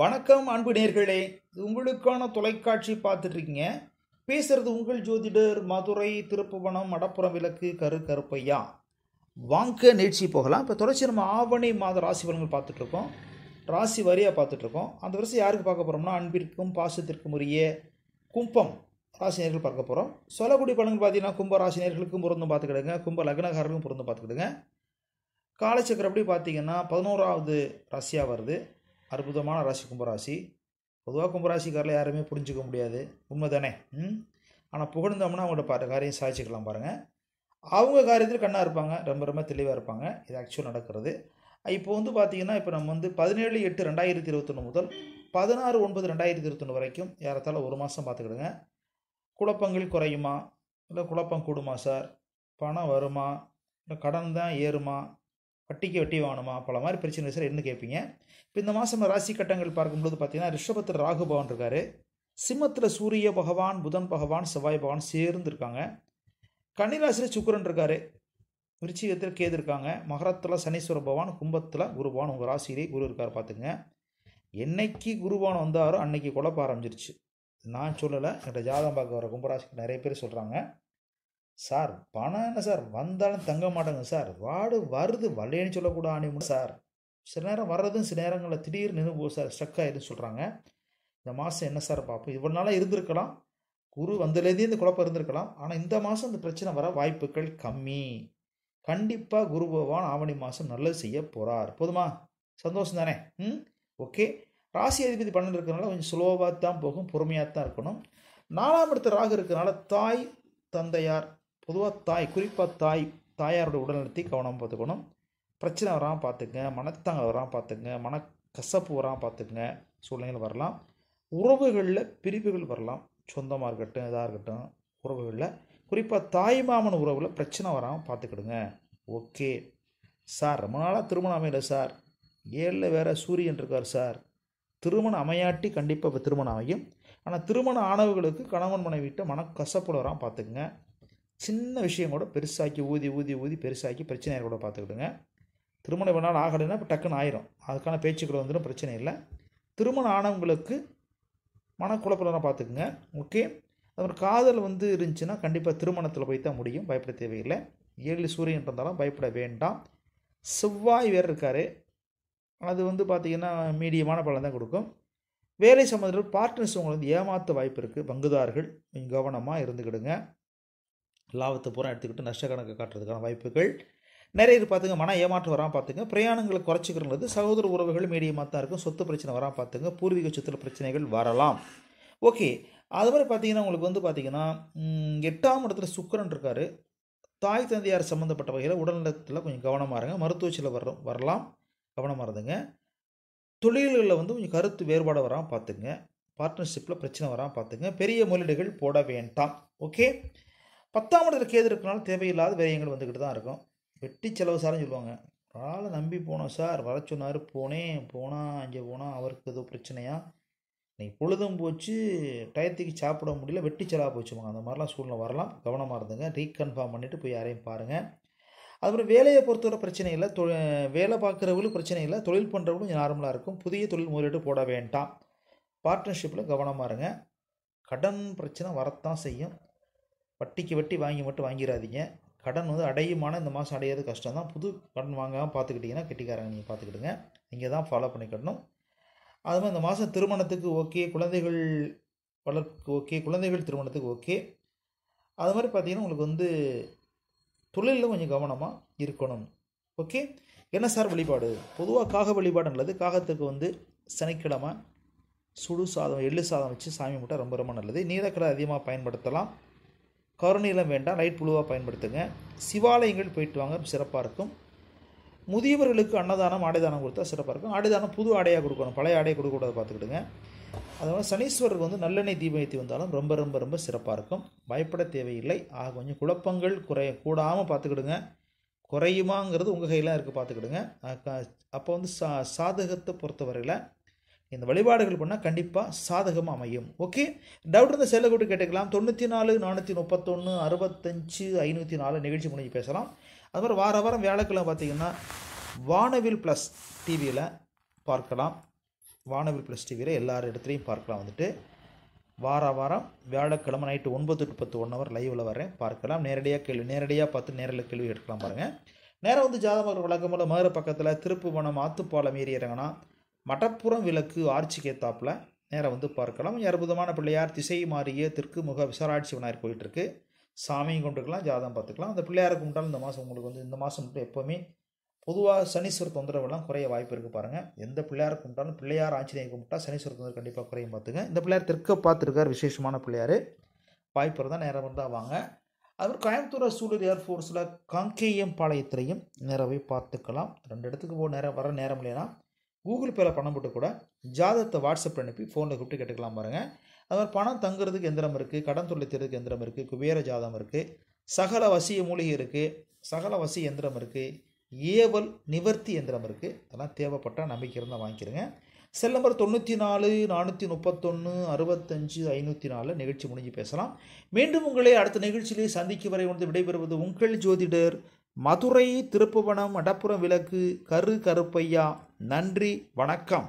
வணக்கம் அன்பு நேர்களே உங்களுக்கான தொலைக்காட்சி பார்த்துட்ருக்கீங்க பேசுகிறது உங்கள் ஜோதிடர் மதுரை திருப்புவனம் மடப்புறம் விளக்கு கரு கருப்பையா வாங்க நிகழ்ச்சி போகலாம் இப்போ தொடர்ச்சி நம்ம ஆவணி மாத ராசி பலன்கள் பார்த்துட்ருக்கோம் ராசி வரியாக பார்த்துட்ருக்கோம் அந்த வருஷம் யாருக்கு பார்க்க போகிறோம்னா அன்பிற்கும் பாசத்திற்கும் உரிய கும்பம் நேர்கள் பார்க்க போகிறோம் சொல்லக்கூடிய பலன்கள் பார்த்தீங்கன்னா கும்ப ராசினியர்களுக்கும் பொருந்தும் பார்த்துக்கிடுங்க கும்ப லக்னகாரர்களுக்கும் பொருந்தும் பார்த்துக்கிடுங்க காலச்சக்கரப்படி பார்த்தீங்கன்னா பதினோராவது ராசியாக வருது அற்புதமான ராசி கும்பராசி பொதுவாக கும்பராசிக்காரில் யாருமே புரிஞ்சிக்க முடியாது உண்மை தானே ம் ஆனால் புகழ்ந்தோம்னா அவங்களோட பாரு காரியம் சாதிச்சுக்கலாம் பாருங்கள் அவங்க காரியத்தில் கண்ணாக இருப்பாங்க ரொம்ப ரொம்ப தெளிவாக இருப்பாங்க இது ஆக்சுவல் நடக்கிறது இப்போ வந்து பார்த்திங்கன்னா இப்போ நம்ம வந்து பதினேழு எட்டு ரெண்டாயிரத்தி இருபத்தொன்று முதல் பதினாறு ஒன்பது ரெண்டாயிரத்தி இருபத்தொன்று வரைக்கும் ஏறத்தாலும் ஒரு மாதம் பார்த்துக்கிடுங்க குழப்பங்கள் குறையுமா இல்லை குழப்பம் கூடுமா சார் பணம் வருமா இல்லை கடன் தான் ஏறுமா வட்டிக்கு வட்டி வாங்கணுமா பல மாதிரி பிரச்சனை சார் என்ன கேட்பீங்க இப்போ இந்த மாதம் ராசி கட்டங்கள் பார்க்கும்போது பார்த்தீங்கன்னா ரிஷபத்தில் ராகு பகவான் இருக்கார் சிம்மத்தில் சூரிய பகவான் புதன் பகவான் செவ்வாய் பகவான் சேர்ந்து இருக்காங்க கன்னிராசியில் சுக்கரன் இருக்கார் விருச்சிகத்தில் கேது இருக்காங்க மகரத்தில் சனீஸ்வர பகவான் கும்பத்தில் குருபான் உங்கள் ராசியிலே குரு இருக்கார் பார்த்துங்க என்னைக்கு குருபான் வந்தாரோ அன்னைக்கு குழப்ப ஆரம்பிச்சிருச்சு நான் சொல்லலை என்கிட்ட ஜாதகம் பார்க்க வர கும்பராசிக்கு நிறைய பேர் சொல்கிறாங்க சார் பணம் என்ன சார் வந்தாலும் தங்க மாட்டாங்க சார் வாடு வருது வரலேன்னு சொல்லக்கூட ஆணியம் சார் சில நேரம் வர்றதும் சில நேரங்களில் திடீர்னு நின்று போகும் சார் ஸ்ட்ரக் ஆகிடுன்னு சொல்கிறாங்க இந்த மாதம் என்ன சார் பார்ப்போம் இவ்வளோ நாளாக இருந்திருக்கலாம் குரு வந்ததுலேருந்தே இந்த குழப்பம் இருந்திருக்கலாம் ஆனால் இந்த மாதம் இந்த பிரச்சனை வர வாய்ப்புகள் கம்மி கண்டிப்பாக குரு பகவான் ஆவணி மாதம் நல்லது செய்ய போகிறார் போதுமா சந்தோஷம் தானே ம் ஓகே ராசி அதிபதி பன்னெண்டு இருக்கிறனால கொஞ்சம் ஸ்லோவாக தான் போகும் பொறுமையாக தான் இருக்கணும் நாலாம் இடத்து ராகு இருக்கிறனால தாய் தந்தையார் பொதுவாக தாய் குறிப்பாக தாய் தாயாரோட உடல்நலத்தை கவனமாக பார்த்துக்கணும் பிரச்சனை வராமல் பார்த்துக்குங்க மனத்தாங்க வராமல் பார்த்துக்குங்க மன கசப்பு வராமல் பார்த்துக்குங்க சூழ்நிலைகள் வரலாம் உறவுகளில் பிரிவுகள் வரலாம் சொந்தமாக இருக்கட்டும் இதாக இருக்கட்டும் உறவுகளில் குறிப்பாக தாய் மாமன் உறவில் பிரச்சனை வராமல் பார்த்துக்கிடுங்க ஓகே சார் ரொம்ப நாளாக திருமணம் அமையலை சார் ஏழில் வேறு சூரியன் இருக்கார் சார் திருமணம் அமையாட்டி கண்டிப்பாக இப்போ திருமணம் அமையும் ஆனால் திருமணம் ஆனவர்களுக்கு கணவன் மனைவிட்ட வராமல் பார்த்துக்குங்க சின்ன விஷயம் கூட பெருசாக்கி ஊதி ஊதி ஊதி பெருசாக்கி பிரச்சனையாக கூட பார்த்துக்கிடுங்க திருமணம் வேணாலும் ஆகலைன்னா இப்போ டக்குன்னு ஆயிரும் அதுக்கான பேச்சுக்கள் வந்துடும் பிரச்சனை இல்லை திருமணம் ஆனவங்களுக்கு மனக்குழப்பம்லாம் பார்த்துக்குங்க ஓகே அது காதல் வந்து இருந்துச்சுன்னா கண்டிப்பாக திருமணத்தில் போய் தான் முடியும் பயப்பட தேவையில்லை ஏழு சூரியன் இருந்தாலும் பயப்பட வேண்டாம் செவ்வாய் வேறு இருக்கார் அது வந்து பார்த்திங்கன்னா மீடியமான பலன் தான் கொடுக்கும் வேலை சம்மந்தத்தில் பார்ட்னர்ஸ் உங்களை வந்து ஏமாற்ற வாய்ப்பு இருக்குது பங்குதார்கள் நீங்கள் கவனமாக இருந்துக்கிடுங்க லாபத்தை பூரா எடுத்துக்கிட்டு நஷ்ட கணக்கு காட்டுறதுக்கான வாய்ப்புகள் நிறைய பார்த்துங்க மன ஏமாற்றம் வராமல் பார்த்துங்க பிரயாணங்களை குறைச்சிக்கிறது சகோதர உறவுகள் மீடியமாக தான் இருக்கும் சொத்து பிரச்சனை வராமல் பார்த்துங்க பூர்வீக சொத்துல பிரச்சனைகள் வரலாம் ஓகே அது மாதிரி பார்த்தீங்கன்னா உங்களுக்கு வந்து பார்த்திங்கன்னா எட்டாம் இடத்துல சுக்கரன் இருக்கார் தாய் தந்தையார் சம்மந்தப்பட்ட வகையில் உடல்நலத்தில் கொஞ்சம் கவனமாக இருங்க மருத்துவச்சியில் வர வரலாம் கவனமாக இருந்துங்க தொழில்களில் வந்து கொஞ்சம் கருத்து வேறுபாடு வராமல் பார்த்துங்க பார்ட்னர்ஷிப்பில் பிரச்சனை வராமல் பார்த்துங்க பெரிய முதலீடுகள் போட வேண்டாம் ஓகே பத்தாம் இடத்துல கேது இருக்கனால தேவையில்லாத விரயங்கள் வந்துக்கிட்டு தான் இருக்கும் வெட்டி செலவு சார்ன்னு சொல்லுவாங்க ஒரு நம்பி போனோம் சார் வர சொன்னார் போனேன் போனால் அங்கே போனால் அவருக்கு ஏதோ பிரச்சனையா நீ பொழுதும் போச்சு டயத்துக்கு சாப்பிட முடியல வெட்டி செலவாக போச்சுவாங்க அந்த மாதிரிலாம் சூழ்நிலை வரலாம் கவனமாக இருந்துங்க ரீகன்ஃபார்ம் பண்ணிவிட்டு போய் யாரையும் பாருங்கள் அதுக்கப்புறம் வேலையை பொறுத்தவரை பிரச்சனை இல்லை தொ வேலை பார்க்குறவங்களும் பிரச்சனை இல்லை தொழில் பண்ணுறவங்களும் நார்மலாக இருக்கும் புதிய தொழில் முதலீடு போட வேண்டாம் பார்ட்னர்ஷிப்பில் கவனமாக இருங்க கடன் பிரச்சனை வரத்தான் செய்யும் வட்டிக்கு வட்டி வாங்கி மட்டும் வாங்கிடாதீங்க கடன் வந்து அடையுமான இந்த மாதம் அடையாது கஷ்டம் தான் புது கடன் வாங்காமல் பார்த்துக்கிட்டிங்கன்னா கெட்டிக்காரங்க நீங்கள் பார்த்துக்கிடுங்க நீங்கள் தான் ஃபாலோ பண்ணிக்கணும் அது மாதிரி இந்த மாதம் திருமணத்துக்கு ஓகே குழந்தைகள் வளர்ப்புக்கு ஓகே குழந்தைகள் திருமணத்துக்கு ஓகே அது மாதிரி பார்த்திங்கன்னா உங்களுக்கு வந்து தொழிலில் கொஞ்சம் கவனமாக இருக்கணும் ஓகே என்ன சார் வழிபாடு பொதுவாக காக வழிபாடுன்றது காகத்துக்கு வந்து சனிக்கிழமை சுடு சாதம் எள்ளு சாதம் வச்சு சாமி முட்டை ரொம்ப ரொம்ப நல்லது நீலக்கடை அதிகமாக பயன்படுத்தலாம் கருணீளம் வேண்டாம் லைட் புழுவாக பயன்படுத்துங்க சிவாலயங்கள் போயிட்டு வாங்க சிறப்பாக இருக்கும் முதியவர்களுக்கு அன்னதானம் ஆடைதானம் கொடுத்தா சிறப்பாக இருக்கும் ஆடைதானம் புது ஆடையாக கொடுக்கணும் பழைய ஆடையை கொடுக்கக்கூடாது பார்த்துக்கிடுங்க அதனால் சனீஸ்வரருக்கு வந்து நல்லெண்ணெய் தீபம் ஏற்றி வந்தாலும் ரொம்ப ரொம்ப ரொம்ப சிறப்பாக இருக்கும் பயப்பட தேவையில்லை ஆக கொஞ்சம் குழப்பங்கள் குறைய கூடாமல் பார்த்துக்கிடுங்க குறையுமாங்கிறது உங்கள் கையிலாம் இருக்குது பார்த்துக்கிடுங்க அப்போ வந்து சா சாதகத்தை பொறுத்தவரையில் இந்த வழிபாடுகள் பண்ணால் கண்டிப்பாக சாதகமாக அமையும் ஓகே டவுட் இருந்த செயலை கூட்டு கேட்டுக்கலாம் தொண்ணூற்றி நாலு நானூற்றி முப்பத்தொன்று அறுபத்தஞ்சு ஐநூற்றி நாலு நிகழ்ச்சி முடிஞ்சு பேசலாம் அது மாதிரி வார வாரம் வியாழக்கிழமை பார்த்திங்கன்னா வானவில் ப்ளஸ் டிவியில் பார்க்கலாம் வானவில் ப்ளஸ் டிவியில் எல்லார் இடத்துலையும் பார்க்கலாம் வந்துட்டு வார வாரம் வியாழக்கிழமை நைட்டு ஒன்பது டு பத்து ஒன் ஹவர் லைவில் வரேன் பார்க்கலாம் நேரடியாக கேள்வி நேரடியாக பார்த்து நேரில் கேள்வி எடுக்கலாம் பாருங்கள் நேரம் வந்து ஜாதகர்கள் வழக்கம் போல் மதுரை பக்கத்தில் திருப்புவனம் ஆத்துப்பாலம் ஏறி இறங்கினா மடப்புறம் விளக்கு ஆட்சிக்கு ஏத்தாப்பில் நேரம் வந்து பார்க்கலாம் அற்புதமான பிள்ளையார் திசை மாறிய தெற்கு முக விசாராட்சி விநாயகர் போயிட்டுருக்கு சாமியும் கும்பிட்டுக்கலாம் ஜாதகம் பார்த்துக்கலாம் அந்த பிள்ளையாருக்கு கும்பிட்டாலும் இந்த மாதம் உங்களுக்கு வந்து இந்த மாதம் மட்டும் எப்போவுமே பொதுவாக சனீஸ்வர தொந்தரவுலாம் குறைய வாய்ப்பு இருக்குது பாருங்கள் எந்த பிள்ளையாருக்கு கும்பிட்டாலும் பிள்ளையார் ஆஞ்சநேயர் கும்பிட்டா சனீஸ்வர தொந்தரவு கண்டிப்பாக குறையும் பார்த்துங்க இந்த பிள்ளையார் தெற்க பார்த்துருக்கார் விசேஷமான பிள்ளையார் வாய்ப்பு இருந்தால் நேரம் இருந்தால் வாங்க அதுவும் கோயம்புத்தூர் சூலூர் ஏர்ஃபோர்ஸில் காங்கேயம் பாளையத்திலையும் நேரவே பார்த்துக்கலாம் ரெண்டு இடத்துக்கு போக நேரம் வர நேரம் இல்லைன்னா கூகுள் பேல பணம் போட்டு கூட ஜாதகத்தை வாட்ஸ்அப்பில் அனுப்பி ஃபோனில் கூப்பிட்டு கேட்டுக்கலாம் பாருங்கள் அது மாதிரி பணம் தங்குறதுக்கு எந்திரம் இருக்குது கடன் தொல்லை தீர்றதுக்கு எந்திரம் இருக்குது குபேர ஜாதகம் இருக்குது சகல வசிய மூலிகை இருக்குது சகல வசி எந்திரம் இருக்குது ஏவல் நிவர்த்தி எந்திரம் இருக்குது அதெல்லாம் தேவைப்பட்டால் நம்பிக்கை இருந்தால் வாங்கிக்கிறேங்க செல் நம்பர் தொண்ணூற்றி நாலு நானூற்றி முப்பத்தொன்று அறுபத்தஞ்சு ஐநூற்றி நாலு நிகழ்ச்சி முடிஞ்சு பேசலாம் மீண்டும் உங்களை அடுத்த நிகழ்ச்சியிலே சந்திக்க வரை உணர்ந்து விடைபெறுவது உங்கள் ஜோதிடர் மதுரை திருப்புவனம் அடப்புறம் விளக்கு கரு கருப்பையா நன்றி வணக்கம்